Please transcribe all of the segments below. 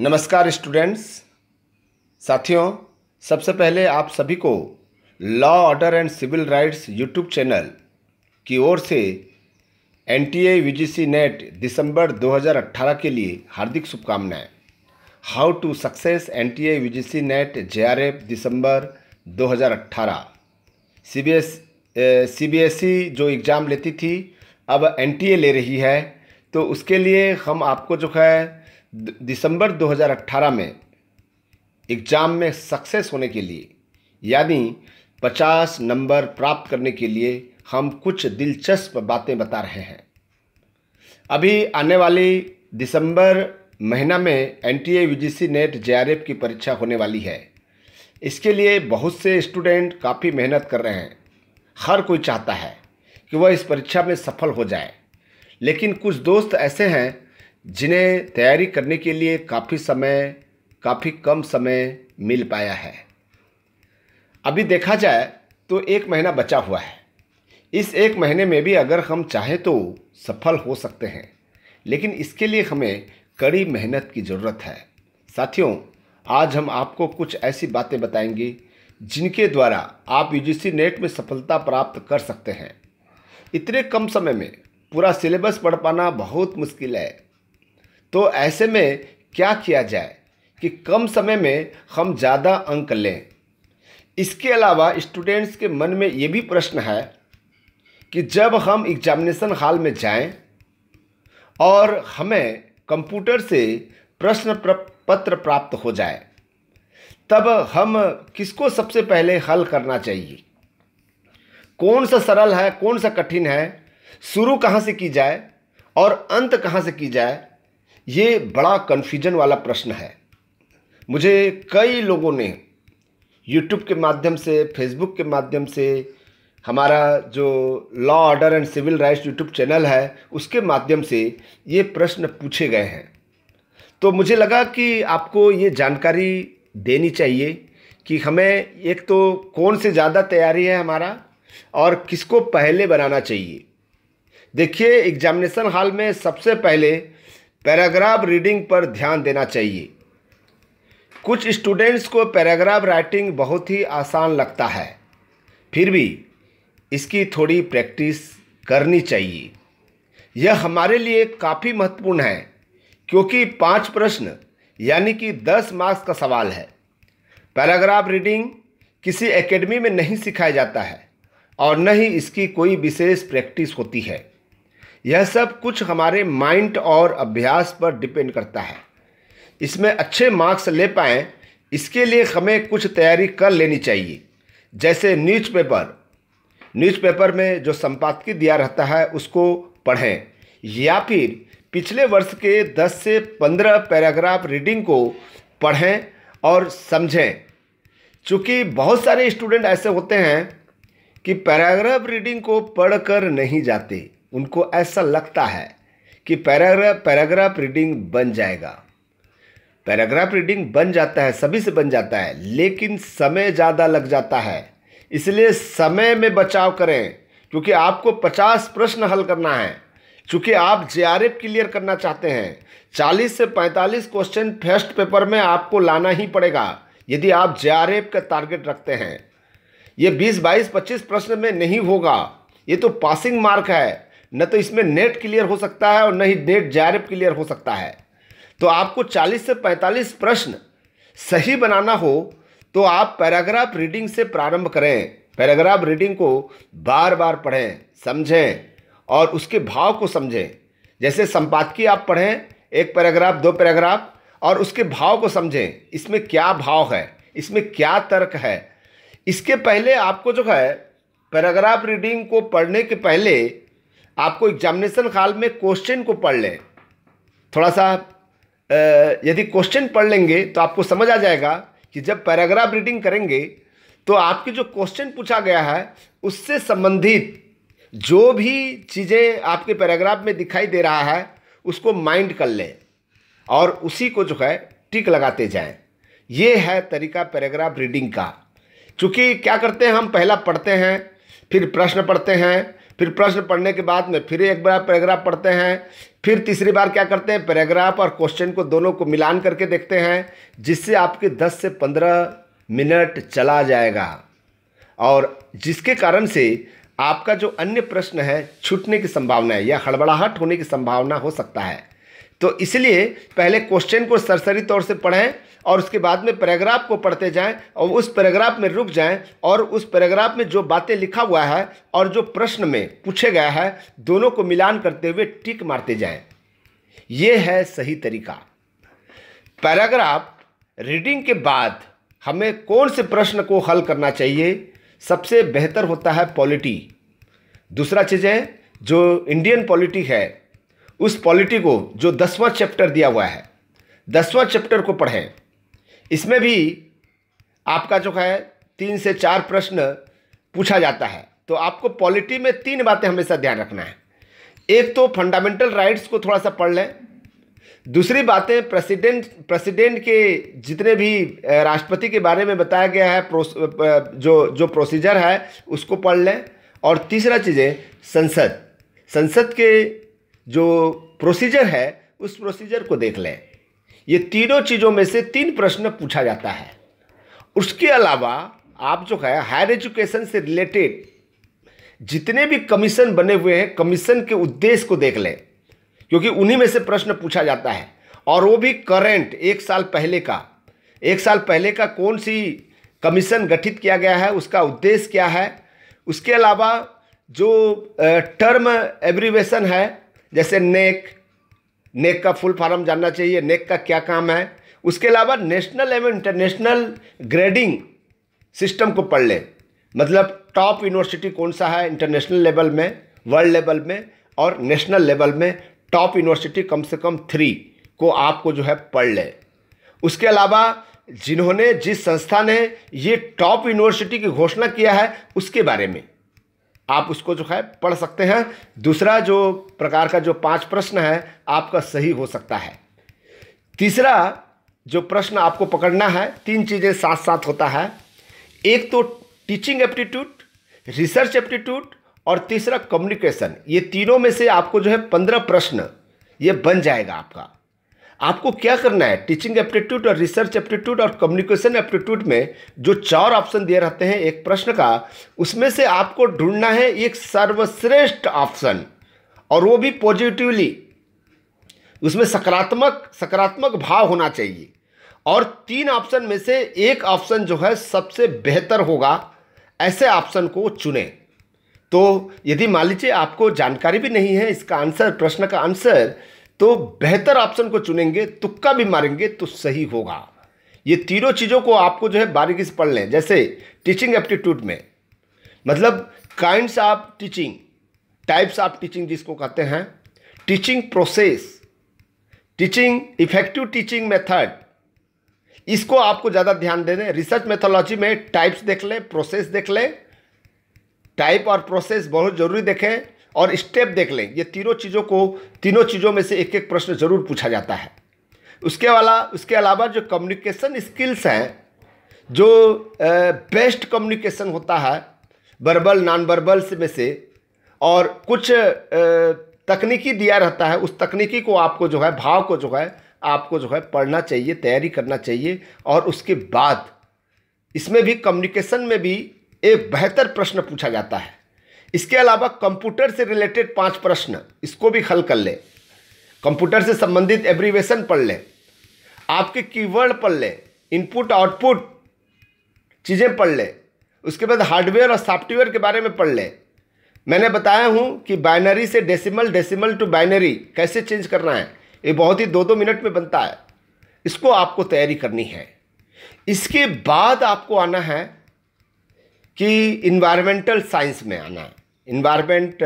नमस्कार स्टूडेंट्स साथियों सबसे पहले आप सभी को law order and civil rights YouTube channel की ओर से N T A V G C net दिसंबर 2018 के लिए हार्दिक शुभकामनाएं how to success N T A V G C net J R F दिसंबर 2018 C B S C B S E जो एग्ज़ाम लेती थी अब एन टी ए ले रही है तो उसके लिए हम आपको जो है दिसंबर 2018 में एग्ज़ाम में सक्सेस होने के लिए यानी 50 नंबर प्राप्त करने के लिए हम कुछ दिलचस्प बातें बता रहे हैं अभी आने वाली दिसंबर महीना में N T A G C net J की परीक्षा होने वाली है इसके लिए बहुत से स्टूडेंट काफ़ी मेहनत कर रहे हैं हर कोई चाहता है कि वह इस परीक्षा में सफल हो जाए लेकिन कुछ दोस्त ऐसे हैं जिन्हें तैयारी करने के लिए काफ़ी समय काफ़ी कम समय मिल पाया है अभी देखा जाए तो एक महीना बचा हुआ है इस एक महीने में भी अगर हम चाहें तो सफल हो सकते हैं लेकिन इसके लिए हमें कड़ी मेहनत की ज़रूरत है साथियों आज हम आपको कुछ ऐसी बातें बताएंगे जिनके द्वारा आप सी नेट में सफलता प्राप्त कर सकते हैं इतने कम समय में पूरा सिलेबस पढ़ पाना बहुत मुश्किल है तो ऐसे में क्या किया जाए कि कम समय में हम ज़्यादा अंक लें इसके अलावा स्टूडेंट्स के मन में ये भी प्रश्न है कि जब हम एग्जामिनेशन हॉल में जाएं और हमें कंप्यूटर से प्रश्न पत्र प्राप्त हो जाए तब हम किसको सबसे पहले हल करना चाहिए कौन सा सरल है कौन सा कठिन है शुरू कहाँ से की जाए और अंत कहाँ से की जाए ये बड़ा कन्फ्यूजन वाला प्रश्न है मुझे कई लोगों ने यूट्यूब के माध्यम से फेसबुक के माध्यम से हमारा जो law order and civil rights YouTube channel है उसके माध्यम से ये प्रश्न पूछे गए हैं तो मुझे लगा कि आपको ये जानकारी देनी चाहिए कि हमें एक तो कौन से ज़्यादा तैयारी है हमारा और किसको पहले बनाना चाहिए देखिए एग्जामिनेशन हॉल में सबसे पहले पैराग्राफ रीडिंग पर ध्यान देना चाहिए कुछ स्टूडेंट्स को पैराग्राफ राइटिंग बहुत ही आसान लगता है फिर भी इसकी थोड़ी प्रैक्टिस करनी चाहिए यह हमारे लिए काफ़ी महत्वपूर्ण है क्योंकि पांच प्रश्न यानी कि दस मार्क्स का सवाल है पैराग्राफ रीडिंग किसी एकेडमी में नहीं सिखाया जाता है और न ही इसकी कोई विशेष प्रैक्टिस होती है यह सब कुछ हमारे माइंड और अभ्यास पर डिपेंड करता है इसमें अच्छे मार्क्स ले पाएँ इसके लिए हमें कुछ तैयारी कर लेनी चाहिए जैसे न्यूज़पेपर न्यूज़पेपर में जो संपादकीय दिया रहता है उसको पढ़ें या फिर पिछले वर्ष के 10 से 15 पैराग्राफ रीडिंग को पढ़ें और समझें चूँकि बहुत सारे स्टूडेंट ऐसे होते हैं कि पैराग्राफ रीडिंग को पढ़कर नहीं जाते उनको ऐसा लगता है कि पैराग्राफ पैराग्राफ रीडिंग बन जाएगा पैराग्राफ रीडिंग बन जाता है सभी से बन जाता है लेकिन समय ज़्यादा लग जाता है इसलिए समय में बचाव करें क्योंकि आपको पचास प्रश्न हल करना है चूँकि आप जे क्लियर करना चाहते हैं चालीस से पैंतालीस क्वेश्चन फर्स्ट पेपर में आपको लाना ही पड़ेगा यदि आप जे का टारगेट रखते हैं ये बीस बाईस पच्चीस प्रश्न में नहीं होगा ये तो पासिंग मार्क है न तो इसमें नेट क्लियर हो सकता है और न ही नेट जैरब क्लियर हो सकता है तो आपको 40 से 45 प्रश्न सही बनाना हो तो आप पैराग्राफ रीडिंग से प्रारंभ करें पैराग्राफ रीडिंग को बार बार पढ़ें समझें और उसके भाव को समझें जैसे संपादकीय आप पढ़ें एक पैराग्राफ दो पैराग्राफ और उसके भाव को समझें इसमें क्या भाव है इसमें क्या तर्क है इसके पहले आपको जो है पैराग्राफ रीडिंग को पढ़ने के पहले आपको एग्जामिनेशन हाल में क्वेश्चन को पढ़ लें थोड़ा सा यदि क्वेश्चन पढ़ लेंगे तो आपको समझ आ जाएगा कि जब पैराग्राफ रीडिंग करेंगे तो आपके जो क्वेश्चन पूछा गया है उससे संबंधित जो भी चीज़ें आपके पैराग्राफ में दिखाई दे रहा है उसको माइंड कर लें और उसी को जो है टिक लगाते जाएं ये है तरीका पैराग्राफ रीडिंग का चूँकि क्या करते हैं हम पहला पढ़ते हैं फिर प्रश्न पढ़ते हैं फिर प्रश्न पढ़ने के बाद में फिर एक बार पैराग्राफ पढ़ते हैं फिर तीसरी बार क्या करते हैं पैराग्राफ और क्वेश्चन को दोनों को मिलान करके देखते हैं जिससे आपके 10 से 15 मिनट चला जाएगा और जिसके कारण से आपका जो अन्य प्रश्न है छूटने की संभावना है या हड़बड़ाहट होने की संभावना हो सकता है तो इसलिए पहले क्वेश्चन को सरसरी तौर से पढ़ें और उसके बाद में पैराग्राफ को पढ़ते जाएं और उस पैराग्राफ में रुक जाएं और उस पैराग्राफ में जो बातें लिखा हुआ है और जो प्रश्न में पूछे गया है दोनों को मिलान करते हुए टिक मारते जाएं ये है सही तरीका पैराग्राफ रीडिंग के बाद हमें कौन से प्रश्न को हल करना चाहिए सबसे बेहतर होता है पॉलिटी दूसरा चीज़ है जो इंडियन पॉलिटी है उस पॉलिटी को जो दसवां चैप्टर दिया हुआ है दसवां चैप्टर को पढ़ें इसमें भी आपका जो है तीन से चार प्रश्न पूछा जाता है तो आपको पॉलिटी में तीन बातें हमेशा ध्यान रखना है एक तो फंडामेंटल राइट्स को थोड़ा सा पढ़ लें दूसरी बातें प्रेसिडेंट प्रेसिडेंट के जितने भी राष्ट्रपति के बारे में बताया गया है जो जो प्रोसीजर है उसको पढ़ लें और तीसरा चीज़ें संसद संसद के जो प्रोसीजर है उस प्रोसीजर को देख लें ये तीनों चीज़ों में से तीन प्रश्न पूछा जाता है उसके अलावा आप जो है हायर एजुकेशन से रिलेटेड जितने भी कमीशन बने हुए हैं कमीशन के उद्देश्य को देख लें क्योंकि उन्हीं में से प्रश्न पूछा जाता है और वो भी करंट एक साल पहले का एक साल पहले का कौन सी कमीशन गठित किया गया है उसका उद्देश्य क्या है उसके अलावा जो टर्म एब्रीवेशन है जैसे नेक नेक का फुल फॉर्म जानना चाहिए नेक का क्या काम है उसके अलावा नेशनल एवं इंटरनेशनल ग्रेडिंग सिस्टम को पढ़ लें मतलब टॉप यूनिवर्सिटी कौन सा है इंटरनेशनल लेवल में वर्ल्ड लेवल में और नेशनल लेवल में टॉप यूनिवर्सिटी कम से कम थ्री को आपको जो है पढ़ लें उसके अलावा जिन्होंने जिस संस्था ने ये टॉप यूनिवर्सिटी की घोषणा किया है उसके बारे में आप उसको जो है पढ़ सकते हैं दूसरा जो प्रकार का जो पांच प्रश्न है आपका सही हो सकता है तीसरा जो प्रश्न आपको पकड़ना है तीन चीज़ें साथ साथ होता है एक तो टीचिंग एप्टीट्यूड रिसर्च एप्टीट्यूड और तीसरा कम्युनिकेशन ये तीनों में से आपको जो है पंद्रह प्रश्न ये बन जाएगा आपका आपको क्या करना है टीचिंग एप्टीट्यूड और रिसर्च एप्टीट्यूड और कम्युनिकेशन एप्टीट्यूड में जो चार ऑप्शन दिए रहते हैं एक प्रश्न का उसमें से आपको ढूंढना है एक सर्वश्रेष्ठ ऑप्शन और वो भी पॉजिटिवली उसमें सकारात्मक सकारात्मक भाव होना चाहिए और तीन ऑप्शन में से एक ऑप्शन जो है सबसे बेहतर होगा ऐसे ऑप्शन को चुने तो यदि मान लीजिए आपको जानकारी भी नहीं है इसका आंसर प्रश्न का आंसर तो बेहतर ऑप्शन को चुनेंगे तुक्का भी मारेंगे तो सही होगा ये तीनों चीज़ों को आपको जो है बारीकी से पढ़ लें जैसे टीचिंग एप्टीट्यूड में मतलब kinds of teaching types of teaching जिसको कहते हैं teaching process teaching effective teaching method इसको आपको ज़्यादा ध्यान दे दें रिसर्च मेथोलॉजी में टाइप्स देख लें प्रोसेस देख लें टाइप और प्रोसेस बहुत ज़रूरी देखें और स्टेप देख लें ये तीनों चीज़ों को तीनों चीज़ों में से एक एक प्रश्न जरूर पूछा जाता है उसके वाला उसके अलावा जो कम्युनिकेशन स्किल्स हैं जो बेस्ट कम्युनिकेशन होता है बर्बल नॉन बर्बल्स में से और कुछ तकनीकी दिया रहता है उस तकनीकी को आपको जो है भाव को जो है आपको जो है पढ़ना चाहिए तैयारी करना चाहिए और उसके बाद इसमें भी कम्युनिकेशन में भी एक बेहतर प्रश्न पूछा जाता है इसके अलावा कंप्यूटर से रिलेटेड पांच प्रश्न इसको भी हल कर लें कंप्यूटर से संबंधित एब्रीवेशन पढ़ लें आपके कीवर्ड पढ़ लें इनपुट आउटपुट चीज़ें पढ़ लें उसके बाद हार्डवेयर और सॉफ्टवेयर के बारे में पढ़ लें मैंने बताया हूँ कि बाइनरी से डेसिमल डेसिमल टू बाइनरी कैसे चेंज करना है ये बहुत ही दो दो मिनट में बनता है इसको आपको तैयारी करनी है इसके बाद आपको आना है कि इन्वायरमेंटल साइंस में आना है इन्वायरमेंट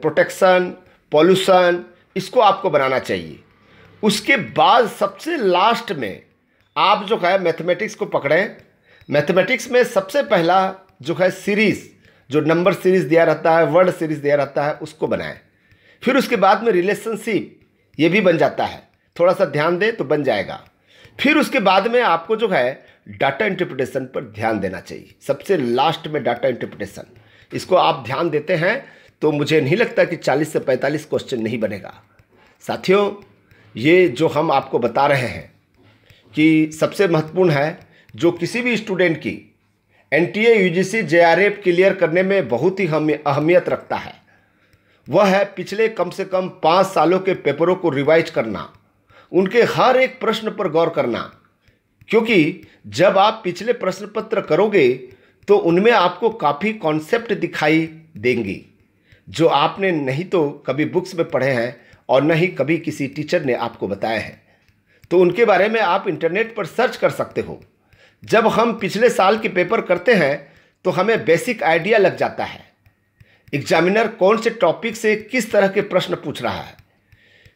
प्रोटेक्शन पॉल्यूशन इसको आपको बनाना चाहिए उसके बाद सबसे लास्ट में आप जो है मैथमेटिक्स को पकड़ें मैथमेटिक्स में सबसे पहला जो है सीरीज़ जो नंबर सीरीज़ दिया रहता है वर्ड सीरीज़ दिया रहता है उसको बनाएं फिर उसके बाद में रिलेशनशिप ये भी बन जाता है थोड़ा सा ध्यान दें तो बन जाएगा फिर उसके बाद में आपको जो है डाटा इंटरप्रिटेशन पर ध्यान देना चाहिए सबसे लास्ट में डाटा इंटरप्रिटेशन इसको आप ध्यान देते हैं तो मुझे नहीं लगता कि 40 से 45 क्वेश्चन नहीं बनेगा साथियों ये जो हम आपको बता रहे हैं कि सबसे महत्वपूर्ण है जो किसी भी स्टूडेंट की N T A U G clear करने में बहुत ही अहमियत रखता है वह है पिछले कम से कम पाँच सालों के पेपरों को रिवाइज करना उनके हर एक प्रश्न पर गौर करना क्योंकि जब आप पिछले प्रश्न पत्र करोगे तो उनमें आपको काफ़ी कॉन्सेप्ट दिखाई देंगी जो आपने नहीं तो कभी बुक्स में पढ़े हैं और न ही कभी किसी टीचर ने आपको बताया है तो उनके बारे में आप इंटरनेट पर सर्च कर सकते हो जब हम पिछले साल के पेपर करते हैं तो हमें बेसिक आइडिया लग जाता है एग्जामिनर कौन से टॉपिक से किस तरह के प्रश्न पूछ रहा है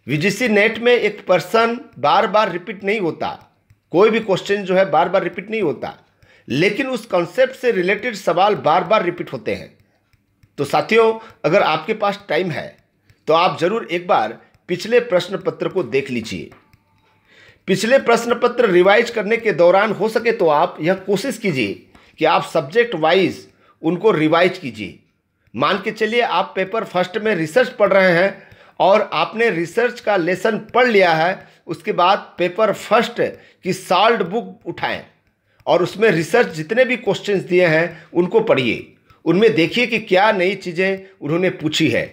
वीजीसी नेट में एक पर्सन बार बार रिपीट नहीं होता कोई भी क्वेश्चन जो है बार बार रिपीट नहीं होता लेकिन उस कॉन्सेप्ट से रिलेटेड सवाल बार बार रिपीट होते हैं तो साथियों अगर आपके पास टाइम है तो आप जरूर एक बार पिछले प्रश्न पत्र को देख लीजिए पिछले प्रश्न पत्र रिवाइज करने के दौरान हो सके तो आप यह कोशिश कीजिए कि आप सब्जेक्ट वाइज उनको रिवाइज कीजिए मान के चलिए आप पेपर फर्स्ट में रिसर्च पढ़ रहे हैं और आपने रिसर्च का लेसन पढ़ लिया है उसके बाद पेपर फर्स्ट की साल्ट बुक उठाएं और उसमें रिसर्च जितने भी क्वेश्चंस दिए हैं उनको पढ़िए उनमें देखिए कि क्या नई चीज़ें उन्होंने पूछी है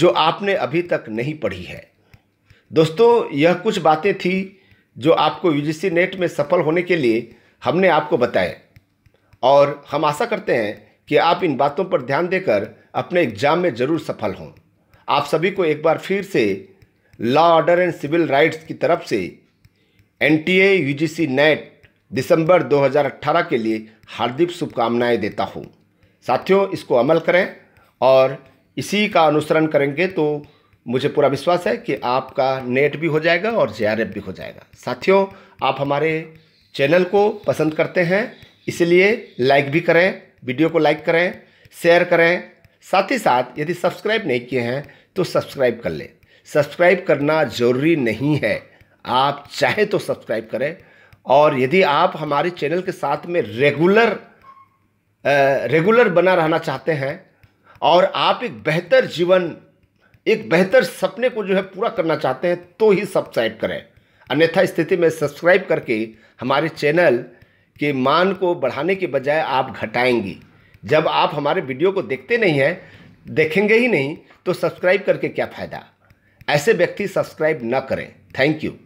जो आपने अभी तक नहीं पढ़ी है दोस्तों यह कुछ बातें थी जो आपको यू नेट में सफल होने के लिए हमने आपको बताए और हम आशा करते हैं कि आप इन बातों पर ध्यान देकर अपने एग्जाम में ज़रूर सफल हों आप सभी को एक बार फिर से law order and civil rights की तरफ से N T A U G C net दिसंबर 2018 के लिए हार्दिक शुभकामनाएं देता हूं साथियों इसको अमल करें और इसी का अनुसरण करेंगे तो मुझे पूरा विश्वास है कि आपका नेट भी हो जाएगा और जे भी हो जाएगा साथियों आप हमारे चैनल को पसंद करते हैं इसलिए लाइक भी करें वीडियो को लाइक करें शेयर करें साथ ही साथ यदि सब्सक्राइब नहीं किए हैं तो सब्सक्राइब कर लें सब्सक्राइब करना ज़रूरी नहीं है आप चाहे तो सब्सक्राइब करें और यदि आप हमारे चैनल के साथ में रेगुलर रेगुलर बना रहना चाहते हैं और आप एक बेहतर जीवन एक बेहतर सपने को जो है पूरा करना चाहते हैं तो ही सब्सक्राइब करें अन्यथा स्थिति में सब्सक्राइब करके हमारे चैनल के मान को बढ़ाने के बजाय आप घटाएंगी जब आप हमारे वीडियो को देखते नहीं हैं देखेंगे ही नहीं तो सब्सक्राइब करके क्या फ़ायदा ऐसे व्यक्ति सब्सक्राइब न करें थैंक यू